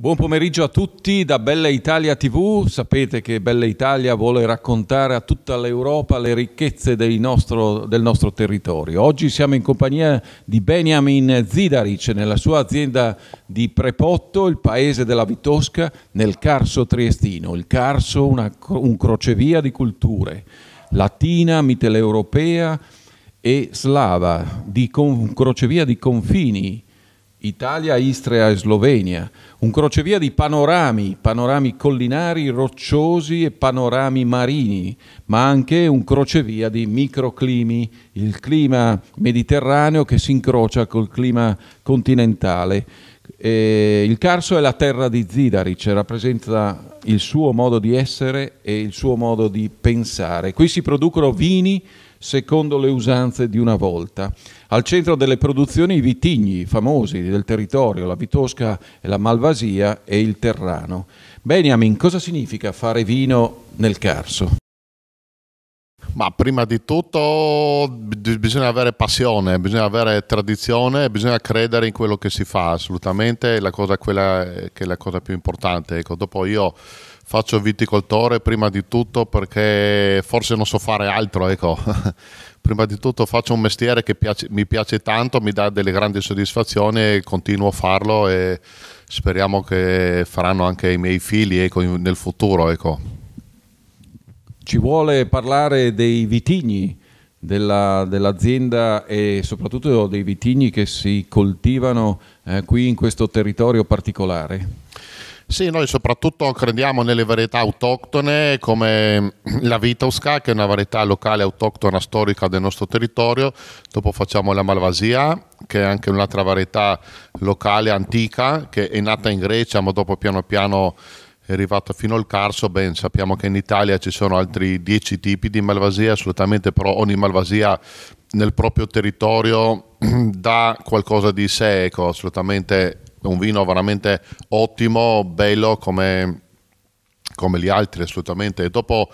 Buon pomeriggio a tutti da Bella Italia TV. Sapete che Bella Italia vuole raccontare a tutta l'Europa le ricchezze nostro, del nostro territorio. Oggi siamo in compagnia di Benjamin Zidaric nella sua azienda di Prepotto, il paese della Vitosca, nel Carso Triestino. Il Carso, una, un crocevia di culture latina, mitteleuropea e slava, di con, crocevia di confini Italia, Istria e Slovenia, un crocevia di panorami, panorami collinari, rocciosi e panorami marini, ma anche un crocevia di microclimi, il clima mediterraneo che si incrocia col clima continentale. E il Carso è la terra di Zidaric, rappresenta il suo modo di essere e il suo modo di pensare. Qui si producono vini secondo le usanze di una volta. Al centro delle produzioni i vitigni famosi del territorio, la Vitosca, e la Malvasia e il Terrano. Beniamin, cosa significa fare vino nel Carso? Ma prima di tutto bisogna avere passione, bisogna avere tradizione, bisogna credere in quello che si fa, assolutamente la cosa, eh, che è la cosa più importante. Ecco, dopo io faccio viticoltore prima di tutto perché forse non so fare altro, ecco. prima di tutto faccio un mestiere che piace, mi piace tanto, mi dà delle grandi soddisfazioni, e continuo a farlo e speriamo che faranno anche i miei figli ecco, nel futuro. Ecco ci vuole parlare dei vitigni della, dell'azienda e soprattutto dei vitigni che si coltivano eh, qui in questo territorio particolare? Sì, noi soprattutto crediamo nelle varietà autoctone come la Vitosca, che è una varietà locale autoctona storica del nostro territorio, dopo facciamo la Malvasia, che è anche un'altra varietà locale antica, che è nata in Grecia, ma dopo piano piano è arrivato fino al Carso, ben sappiamo che in Italia ci sono altri dieci tipi di malvasia, assolutamente però ogni malvasia nel proprio territorio dà qualcosa di sé, ecco, assolutamente un vino veramente ottimo, bello come, come gli altri assolutamente. E dopo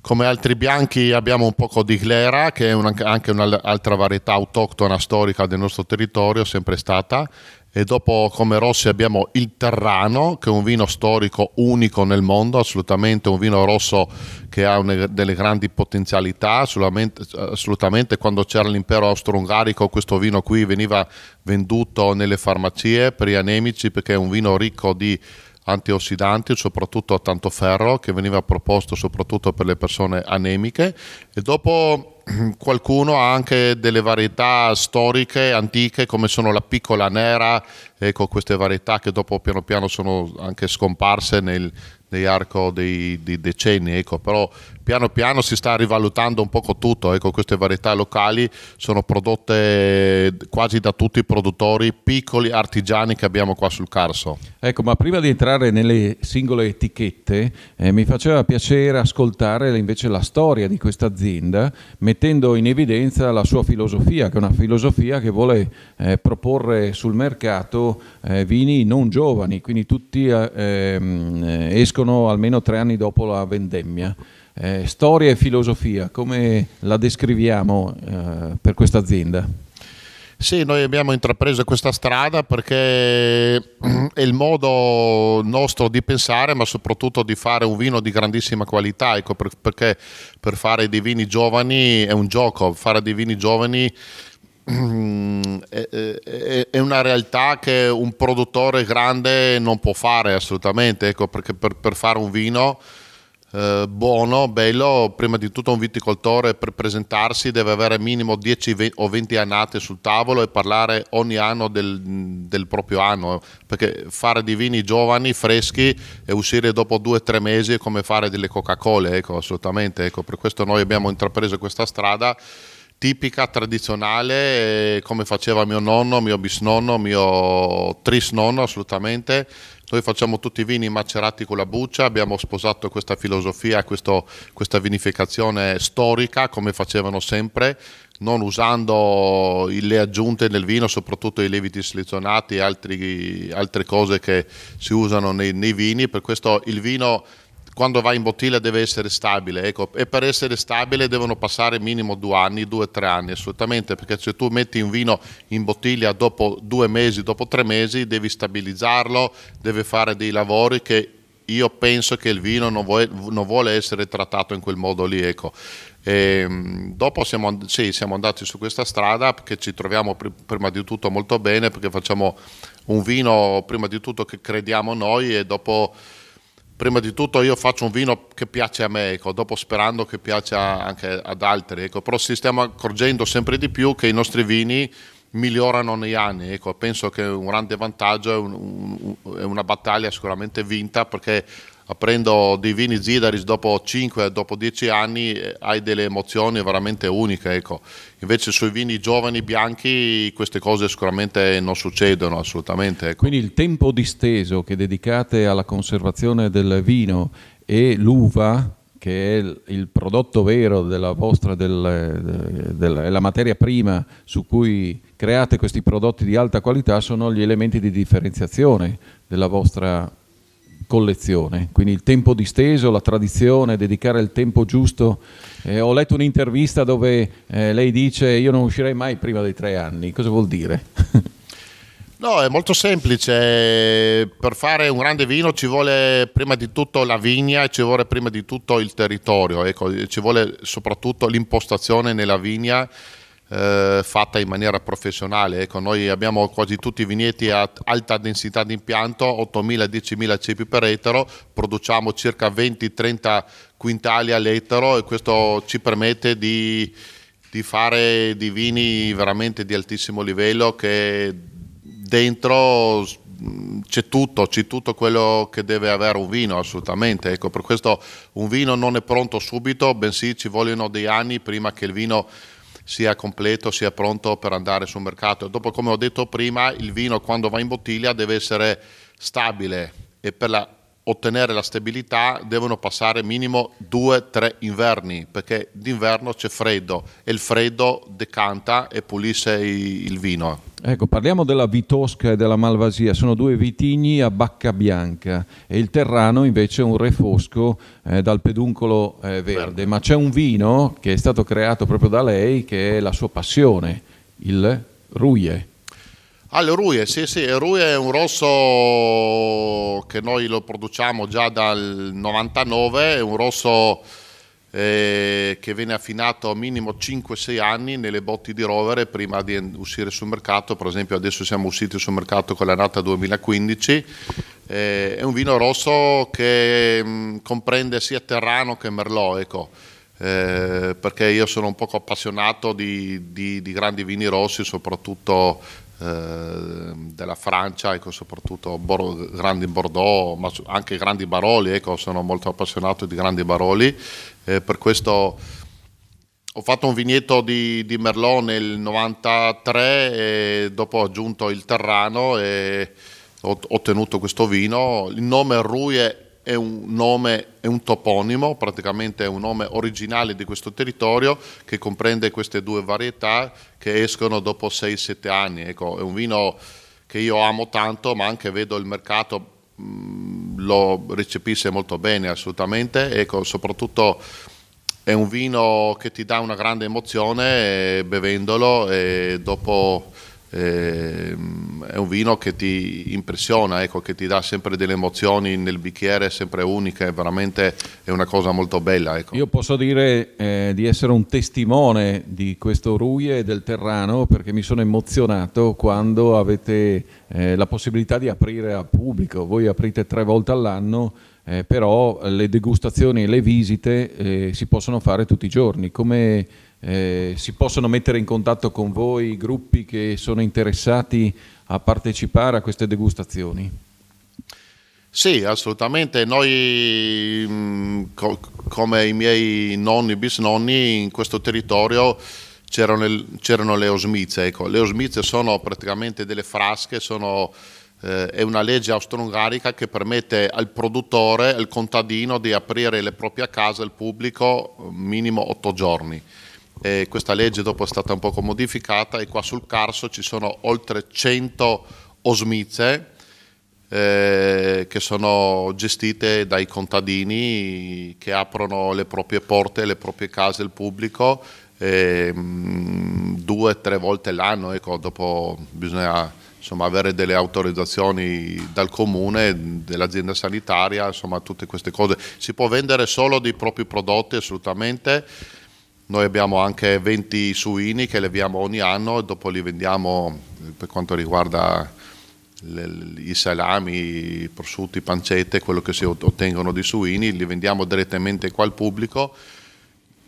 come altri bianchi abbiamo un poco di Glera, che è un, anche un'altra varietà autoctona storica del nostro territorio, sempre stata, e dopo come rossi abbiamo il Terrano che è un vino storico unico nel mondo, assolutamente un vino rosso che ha una, delle grandi potenzialità, assolutamente, assolutamente quando c'era l'impero austro-ungarico questo vino qui veniva venduto nelle farmacie per gli anemici perché è un vino ricco di antiossidanti, soprattutto a tanto ferro che veniva proposto soprattutto per le persone anemiche e dopo qualcuno ha anche delle varietà storiche, antiche, come sono la piccola nera, ecco queste varietà che dopo piano piano sono anche scomparse nel, nell'arco dei, dei, decenni, ecco, però piano piano si sta rivalutando un poco tutto, ecco, queste varietà locali sono prodotte quasi da tutti i produttori piccoli artigiani che abbiamo qua sul Carso. Ecco, ma prima di entrare nelle singole etichette, eh, mi faceva piacere ascoltare invece la storia di questa azienda, mettendo in evidenza la sua filosofia, che è una filosofia che vuole eh, proporre sul mercato eh, vini non giovani, quindi tutti eh, ehm, eh, escono almeno tre anni dopo la vendemmia. Eh, storia e filosofia, come la descriviamo eh, per questa azienda? Sì, noi abbiamo intrapreso questa strada perché è il modo nostro di pensare, ma soprattutto di fare un vino di grandissima qualità, ecco, perché per fare dei vini giovani è un gioco, fare dei vini giovani è una realtà che un produttore grande non può fare assolutamente, ecco, perché per, per fare un vino eh, buono, bello, prima di tutto un viticoltore per presentarsi deve avere minimo 10 o 20 annate sul tavolo e parlare ogni anno del, del proprio anno, perché fare dei vini giovani, freschi e uscire dopo due o tre mesi è come fare delle Coca-Cola, ecco, assolutamente, ecco, per questo noi abbiamo intrapreso questa strada tipica, tradizionale, eh, come faceva mio nonno, mio bisnonno, mio trisnonno assolutamente, noi facciamo tutti i vini macerati con la buccia, abbiamo sposato questa filosofia, questo, questa vinificazione storica come facevano sempre, non usando le aggiunte nel vino, soprattutto i leviti selezionati e altre cose che si usano nei, nei vini. Per questo il vino quando va in bottiglia deve essere stabile ecco, e per essere stabile devono passare minimo due anni, due o tre anni assolutamente perché se tu metti un vino in bottiglia dopo due mesi, dopo tre mesi devi stabilizzarlo, deve fare dei lavori che io penso che il vino non vuole, non vuole essere trattato in quel modo lì ecco. E ehm, dopo siamo, sì, siamo, andati su questa strada che ci troviamo pr prima di tutto molto bene perché facciamo un vino prima di tutto che crediamo noi e dopo prima di tutto io faccio un vino che piace a me, ecco, dopo sperando che piaccia anche ad altri, ecco, però ci stiamo accorgendo sempre di più che i nostri vini migliorano negli anni, ecco, penso che un grande vantaggio è, un, un, una battaglia sicuramente vinta perché aprendo dei vini Zidaris dopo 5, dopo 10 anni eh, hai delle emozioni veramente uniche. Ecco. Invece sui vini giovani bianchi queste cose sicuramente non succedono assolutamente. Ecco. Quindi il tempo disteso che dedicate alla conservazione del vino e l'uva che è il prodotto vero della vostra, del, eh, del, la materia prima su cui create questi prodotti di alta qualità sono gli elementi di differenziazione della vostra collezione, quindi il tempo disteso, la tradizione, dedicare il tempo giusto. Eh, ho letto un'intervista dove eh, lei dice io non uscirei mai prima dei tre anni, cosa vuol dire? no, è molto semplice, per fare un grande vino ci vuole prima di tutto la vigna e ci vuole prima di tutto il territorio, ecco, ci vuole soprattutto l'impostazione nella vigna eh, fatta in maniera professionale. Ecco, noi abbiamo quasi tutti i vigneti a alta densità di impianto, 8.000-10.000 cepi per ettaro, produciamo circa 20-30 quintali all'ettaro e questo ci permette di, di fare dei vini veramente di altissimo livello che dentro c'è tutto, c'è tutto quello che deve avere un vino assolutamente, ecco per questo un vino non è pronto subito, bensì ci vogliono dei anni prima che il vino sia completo, sia pronto per andare sul mercato. Dopo, come ho detto prima, il vino quando va in bottiglia deve essere stabile e per la ottenere la stabilità devono passare minimo 2-3 inverni, perché d'inverno c'è freddo e il freddo decanta e pulisce il vino. Ecco, parliamo della Vitosca e della Malvasia, sono due vitigni a bacca bianca e il Terrano invece è un refosco eh, dal peduncolo eh, verde. verde, ma c'è un vino che è stato creato proprio da lei che è la sua passione, il Ruie. Ah, le Rue, sì, sì, le Rue è un rosso che noi lo produciamo già dal 99, è un rosso eh, che viene affinato a minimo 5-6 anni nelle botti di rovere prima di uscire sul mercato, per esempio adesso siamo usciti sul mercato con la nata 2015, eh, è un vino rosso che mh, mm, comprende sia Terrano che Merlot, ecco. Eh, perché io sono un poco appassionato di, di, di grandi vini rossi, soprattutto Ehm, della Francia, ecco, soprattutto Bor- grandi Bordeaux, ma anche grandi Baroli, ecco, sono molto appassionato di grandi Baroli, eh, per questo ho fatto un vigneto di, di Merlot nel 1993 e dopo ho aggiunto il Terrano e ho ottenuto questo vino, il nome Ruie è un nome, è un toponimo, praticamente è un nome originale di questo territorio che comprende queste due varietà che escono dopo 6-7 anni. Ecco, è un vino che io amo tanto, ma anche vedo il mercato mh, mm, lo recepisce molto bene assolutamente, ecco, soprattutto è un vino che ti dà una grande emozione eh, bevendolo e dopo eh, è un vino che ti impressiona, ecco, che ti dà sempre delle emozioni nel bicchiere, sempre uniche, veramente è una cosa molto bella. Ecco. Io posso dire eh, di essere un testimone di questo Ruie del Terrano perché mi sono emozionato quando avete eh, la possibilità di aprire a pubblico, voi aprite tre volte all'anno. Eh, però le degustazioni e le visite eh, si possono fare tutti i giorni. Come, eh, si possono mettere in contatto con voi i gruppi che sono interessati a partecipare a queste degustazioni? Sì, assolutamente. Noi, mh, mm, co come i miei nonni e bisnonni, in questo territorio c'erano, le osmizie. Ecco, le osmizie sono praticamente delle frasche, sono, eh, è una legge austro-ungarica che permette al produttore, al contadino, di aprire le proprie case al pubblico mm, minimo otto giorni eh, questa legge dopo è stata un po' modificata e qua sul Carso ci sono oltre 100 osmizie eh, che sono gestite dai contadini che aprono le proprie porte, le proprie case al pubblico eh, due o tre volte l'anno, ecco, dopo bisogna insomma, avere delle autorizzazioni dal comune, dell'azienda sanitaria, insomma tutte queste cose. Si può vendere solo dei propri prodotti assolutamente noi abbiamo anche 20 suini che leviamo ogni anno, dopo li vendiamo eh, per quanto riguarda i salami, i prosciutti, pancette, quello che si ottengono di suini, li vendiamo direttamente qua al pubblico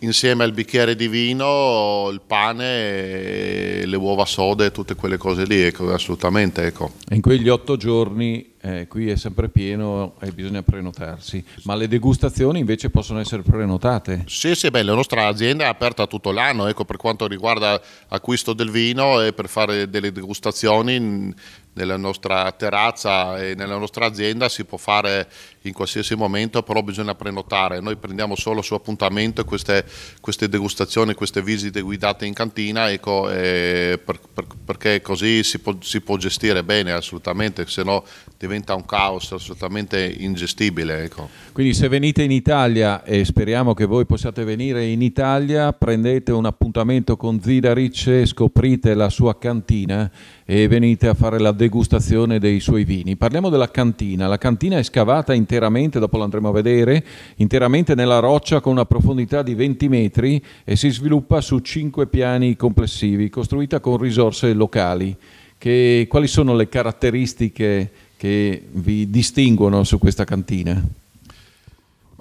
insieme al bicchiere di vino, il pane, le uova sode tutte quelle cose lì, ecco, assolutamente. Ecco. In quegli otto giorni eh, qui è sempre pieno e bisogna prenotarsi, ma le degustazioni invece possono essere prenotate? Sì, sì, beh, la nostra azienda è aperta tutto l'anno, ecco, per quanto riguarda l'acquisto del vino e per fare delle degustazioni nella nostra terrazza e nella nostra azienda si può fare in qualsiasi momento, però bisogna prenotare. Noi prendiamo solo su appuntamento queste, queste degustazioni, queste visite guidate in cantina, ecco, eh, per, per, perché così si può, si può, gestire bene assolutamente, se no diventa un caos assolutamente ingestibile. Ecco. Quindi se venite in Italia e speriamo che voi possiate venire in Italia, prendete un appuntamento con Zidaric e scoprite la sua cantina e venite a fare la degustazione dei suoi vini. Parliamo della cantina. La cantina è scavata interamente, dopo l'andremo a vedere, interamente nella roccia con una profondità di 20 metri e si sviluppa su cinque piani complessivi, costruita con risorse locali. Che, quali sono le caratteristiche che vi distinguono su questa cantina?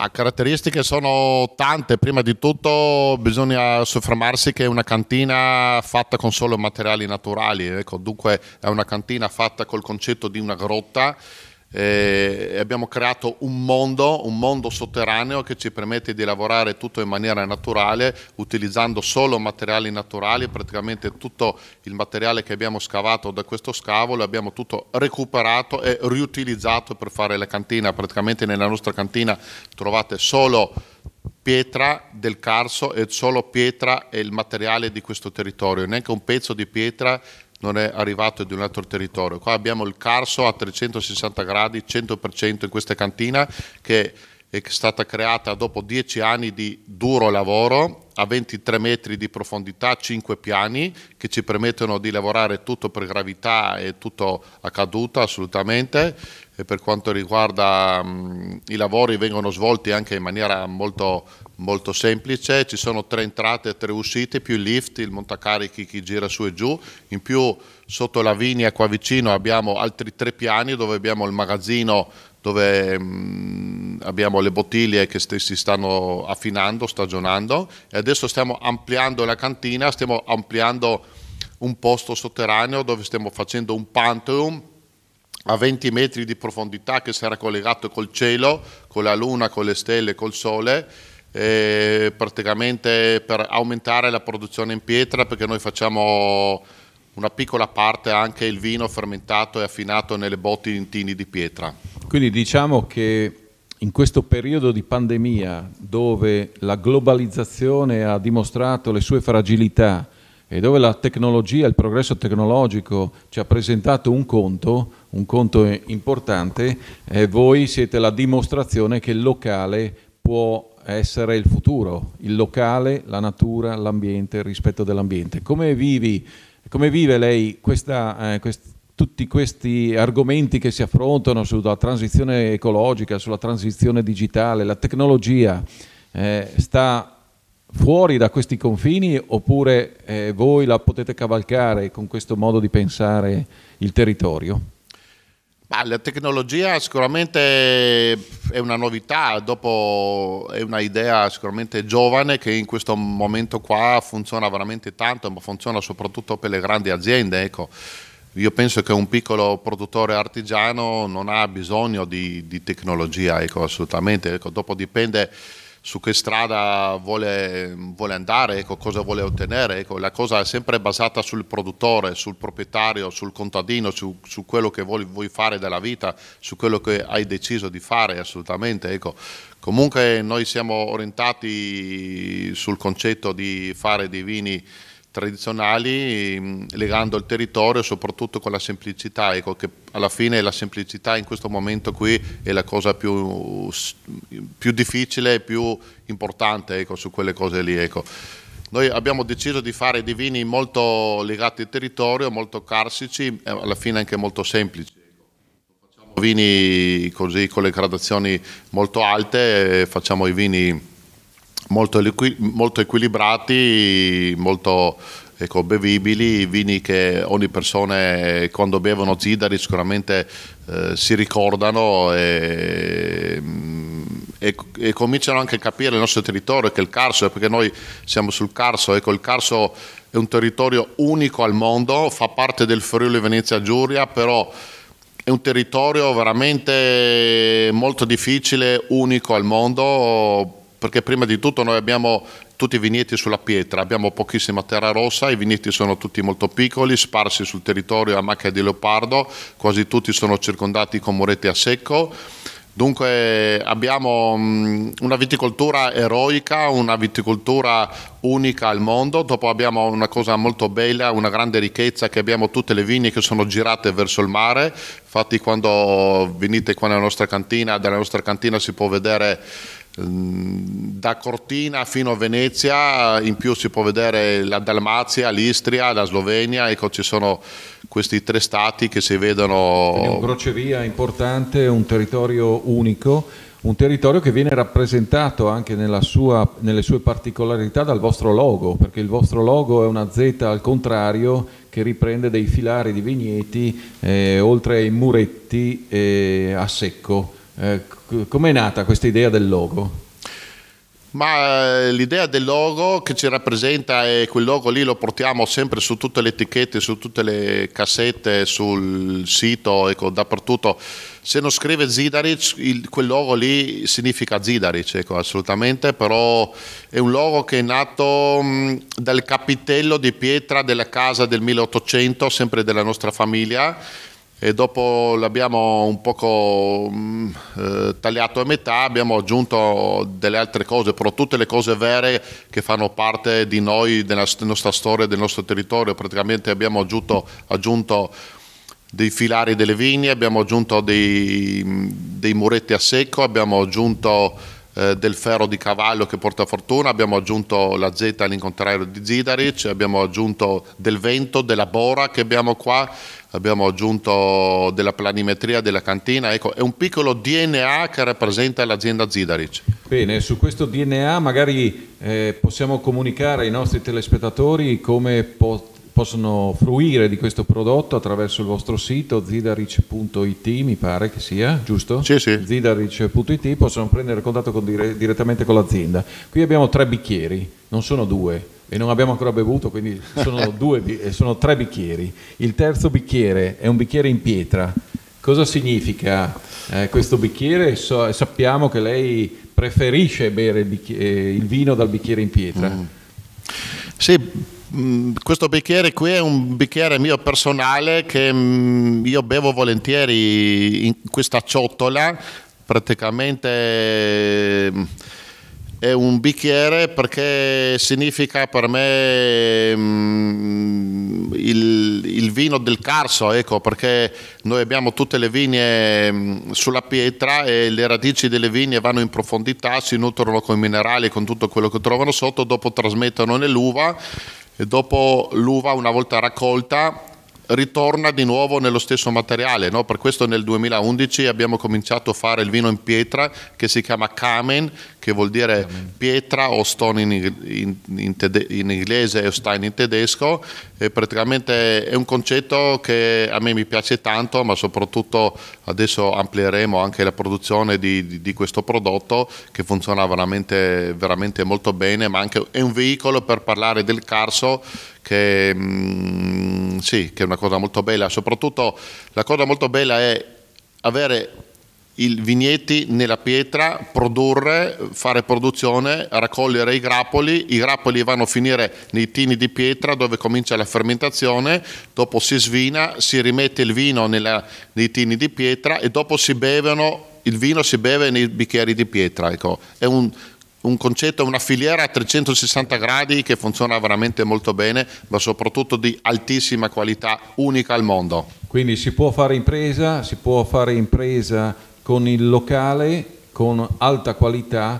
Ma caratteristiche sono tante, prima di tutto bisogna soffermarsi che è una cantina fatta con solo materiali naturali, ecco, dunque è una cantina fatta col concetto di una grotta eh, abbiamo creato un mondo, un mondo sotterraneo che ci permette di lavorare tutto in maniera naturale, utilizzando solo materiali naturali, praticamente tutto il materiale che abbiamo scavato da questo scavo lo abbiamo tutto recuperato e riutilizzato per fare la cantina, praticamente nella nostra cantina trovate solo pietra del Carso e solo pietra e il materiale di questo territorio, neanche un pezzo di pietra non è arrivato di un altro territorio. Qua abbiamo il Carso a 360 gradi, 100% in questa cantina che è stata creata dopo 10 anni di duro lavoro a 23 metri di profondità, 5 piani che ci permettono di lavorare tutto per gravità e tutto a caduta assolutamente. E per quanto riguarda mh, i lavori vengono svolti anche in maniera molto molto semplice, ci sono tre entrate e tre uscite, più il lift, il montacarichi che gira su e giù, in più sotto la vigna qua vicino abbiamo altri tre piani dove abbiamo il magazzino dove mh, mm, abbiamo le bottiglie che st si stanno affinando, stagionando e adesso stiamo ampliando la cantina, stiamo ampliando un posto sotterraneo dove stiamo facendo un pantheon a 20 metri di profondità che sarà collegato col cielo, con la luna, con le stelle, col sole eh, praticamente per aumentare la produzione in pietra perché noi facciamo una piccola parte anche il vino fermentato e affinato nelle botti in tini di pietra. Quindi diciamo che in questo periodo di pandemia dove la globalizzazione ha dimostrato le sue fragilità e dove la tecnologia, il progresso tecnologico ci ha presentato un conto, un conto importante, eh, voi siete la dimostrazione che il locale può essere il futuro, il locale, la natura, l'ambiente, il rispetto dell'ambiente. Come, come, vive lei questa, eh, quest, tutti questi argomenti che si affrontano sulla transizione ecologica, sulla transizione digitale, la tecnologia eh, sta fuori da questi confini oppure eh, voi la potete cavalcare con questo modo di pensare il territorio? Ma la tecnologia sicuramente è una novità, dopo è un'idea sicuramente giovane che in questo momento qua funziona veramente tanto, ma funziona soprattutto per le grandi aziende. Ecco. Io penso che un piccolo produttore artigiano non ha bisogno di, di tecnologia, ecco, assolutamente. Ecco, dopo dipende su che strada vuole, vuole andare, ecco, cosa vuole ottenere. Ecco, la cosa è sempre basata sul produttore, sul proprietario, sul contadino, su, su quello che vuoi, vuoi, fare della vita, su quello che hai deciso di fare assolutamente. Ecco. Comunque noi siamo orientati sul concetto di fare dei vini tradizionali mm, legando il territorio soprattutto con la semplicità, ecco che alla fine la semplicità in questo momento qui è la cosa più, più difficile e più importante ecco, su quelle cose lì. Ecco. Noi abbiamo deciso di fare dei vini molto legati al territorio, molto carsici e alla fine anche molto semplici. Ecco. Facciamo vini così con le gradazioni molto alte, facciamo i vini molto, liqui- molto equilibrati, molto ecco, bevibili, vini che ogni persona quando bevono Zidari sicuramente eh, si ricordano e, mm, e, e, cominciano anche a capire il nostro territorio che è il Carso, eh, perché noi siamo sul Carso, ecco il Carso è un territorio unico al mondo, fa parte del Friuli Venezia Giuria, però è un territorio veramente molto difficile, unico al mondo perché prima di tutto noi abbiamo tutti i vigneti sulla pietra, abbiamo pochissima terra rossa, i vigneti sono tutti molto piccoli, sparsi sul territorio a macchia di leopardo, quasi tutti sono circondati con muretti a secco. Dunque abbiamo mm, una viticoltura eroica, una viticoltura unica al mondo, dopo abbiamo una cosa molto bella, una grande ricchezza che abbiamo tutte le vigne che sono girate verso il mare, infatti quando venite qua nella nostra cantina, dalla nostra cantina si può vedere Ehm, da Cortina fino a Venezia, in più si può vedere la Dalmazia, l'Istria, la Slovenia, ecco ci sono questi tre stati che si vedono... Quindi un crocevia importante, un territorio unico, un territorio che viene rappresentato anche sua, nelle sue particolarità dal vostro logo, perché il vostro logo è una Z al contrario che riprende dei filari di vigneti eh, oltre ai muretti eh, a secco eh, Come è nata questa idea del logo? Ma eh, l'idea del logo che ci rappresenta è quel logo lì lo portiamo sempre su tutte le etichette, su tutte le cassette, sul sito, ecco, dappertutto. Se non scrive Zidaric, il, quel logo lì significa Zidaric, ecco, assolutamente, però è un logo che è nato mh, mm, dal capitello di pietra della casa del 1800, sempre della nostra famiglia e dopo l'abbiamo un poco mm, eh, tagliato a metà, abbiamo aggiunto delle altre cose, però tutte le cose vere che fanno parte di noi, della nostra storia, del nostro territorio, praticamente abbiamo aggiunto, aggiunto dei filari delle vigne, abbiamo aggiunto dei, mm, dei muretti a secco, abbiamo aggiunto eh, del ferro di cavallo che porta fortuna, abbiamo aggiunto la Z all'incontrario di Zidaric, abbiamo aggiunto del vento, della bora che abbiamo qua abbiamo aggiunto della planimetria della cantina, ecco, è un piccolo DNA che rappresenta l'azienda Zidaric. Bene, su questo DNA magari eh, possiamo comunicare ai nostri telespettatori come pot- possono fruire di questo prodotto attraverso il vostro sito zidaric.it mi pare che sia, giusto? Sì, sì. zidaric.it possono prendere contatto con dire- direttamente con l'azienda. Qui abbiamo tre bicchieri, non sono due e non abbiamo ancora bevuto, quindi sono, due, eh, sono tre bicchieri. Il terzo bicchiere è un bicchiere in pietra. Cosa significa eh, questo bicchiere? So, sappiamo che lei preferisce bere il, eh, il vino dal bicchiere in pietra. Mm. Sì, mm, questo bicchiere qui è un bicchiere mio personale che mm, io bevo volentieri in questa ciotola, praticamente è un bicchiere perché significa per me mm, il, il, vino del Carso, ecco, perché noi abbiamo tutte le vigne mm, sulla pietra e le radici delle vigne vanno in profondità, si nutrono con i minerali, con tutto quello che trovano sotto, dopo trasmettono nell'uva e dopo l'uva una volta raccolta ritorna di nuovo nello stesso materiale. No? Per questo nel 2011 abbiamo cominciato a fare il vino in pietra che si chiama Kamen, che vuol dire pietra o stone in, in, in, tede- in inglese e stein in tedesco, e praticamente è un concetto che a me mi piace tanto, ma soprattutto adesso amplieremo anche la produzione di, di, di questo prodotto che funziona veramente, veramente molto bene, ma anche è un veicolo per parlare del Carso che, mh, mm, sì, che è una cosa molto bella, soprattutto la cosa molto bella è avere il vigneti nella pietra, produrre, fare produzione, raccogliere i grappoli, i grappoli vanno a finire nei tini di pietra dove comincia la fermentazione, dopo si svina, si rimette il vino nella, nei tini di pietra e dopo si bevono, il vino si beve nei bicchieri di pietra. Ecco. È un, un concetto, una filiera a 360 gradi che funziona veramente molto bene, ma soprattutto di altissima qualità, unica al mondo. Quindi si può fare impresa, si può fare impresa con il locale, con alta qualità,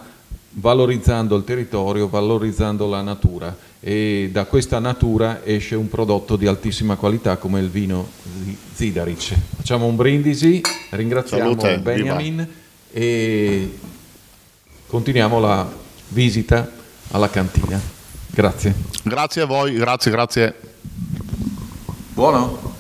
valorizzando il territorio, valorizzando la natura e da questa natura esce un prodotto di altissima qualità come il vino di Zidaric. Facciamo un brindisi, ringraziamo Salute, Benjamin viva. e continuiamo la visita alla cantina. Grazie. Grazie a voi, grazie, grazie. Buono?